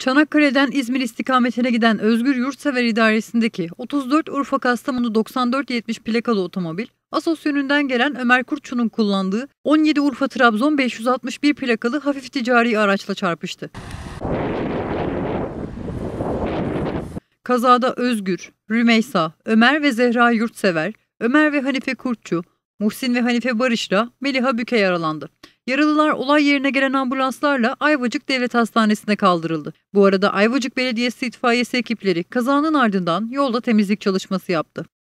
Çanakkale'den İzmir istikametine giden Özgür Yurtsever idaresindeki 34 Urfa Kastamonu 9470 plakalı otomobil, Asos yönünden gelen Ömer Kurtçu'nun kullandığı 17 Urfa Trabzon 561 plakalı hafif ticari araçla çarpıştı. Kazada Özgür, Rümeysa, Ömer ve Zehra Yurtsever, Ömer ve Hanife Kurtçu, Muhsin ve Hanife Barış'la Meliha Büke yaralandı. Yaralılar olay yerine gelen ambulanslarla Ayvacık Devlet Hastanesi'ne kaldırıldı. Bu arada Ayvacık Belediyesi itfaiyesi ekipleri kazanın ardından yolda temizlik çalışması yaptı.